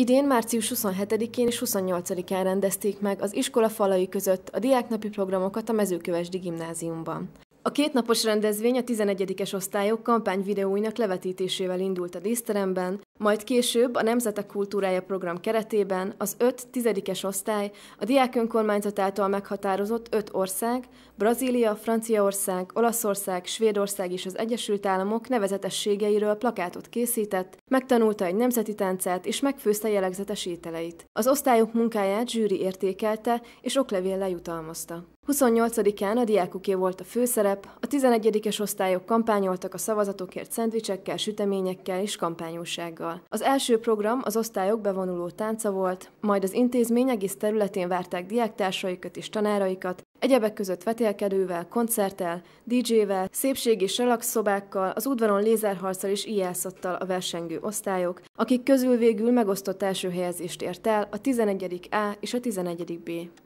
Idén március 27-én és 28-án rendezték meg az iskola falai között a diáknapi programokat a mezőkövesdi gimnáziumban. A kétnapos rendezvény a 11-es osztályok kampányvideóinak levetítésével indult a díszteremben, majd később a Nemzetek Kultúrája program keretében az 5 tizedikes osztály a diák önkormányzat által meghatározott 5 ország, Brazília, Franciaország, Olaszország, Svédország és az Egyesült Államok nevezetességeiről plakátot készített, megtanulta egy nemzeti táncát és megfőzte jellegzetes ételeit. Az osztályok munkáját zsűri értékelte és oklevél lejutalmazta. 28-án a diákoké volt a főszerep, a 11-es osztályok kampányoltak a szavazatokért szendvicsekkel, süteményekkel és kampányúsággal táncokkal. Az első program az osztályok bevonuló tánca volt, majd az intézmény egész területén várták diáktársaikat és tanáraikat, egyebek között vetélkedővel, koncerttel, DJ-vel, szépség és relaxszobákkal, az udvaron lézerharccal és ijászattal a versengő osztályok, akik közül végül megosztott első helyezést ért el a 11. A és a 11. B.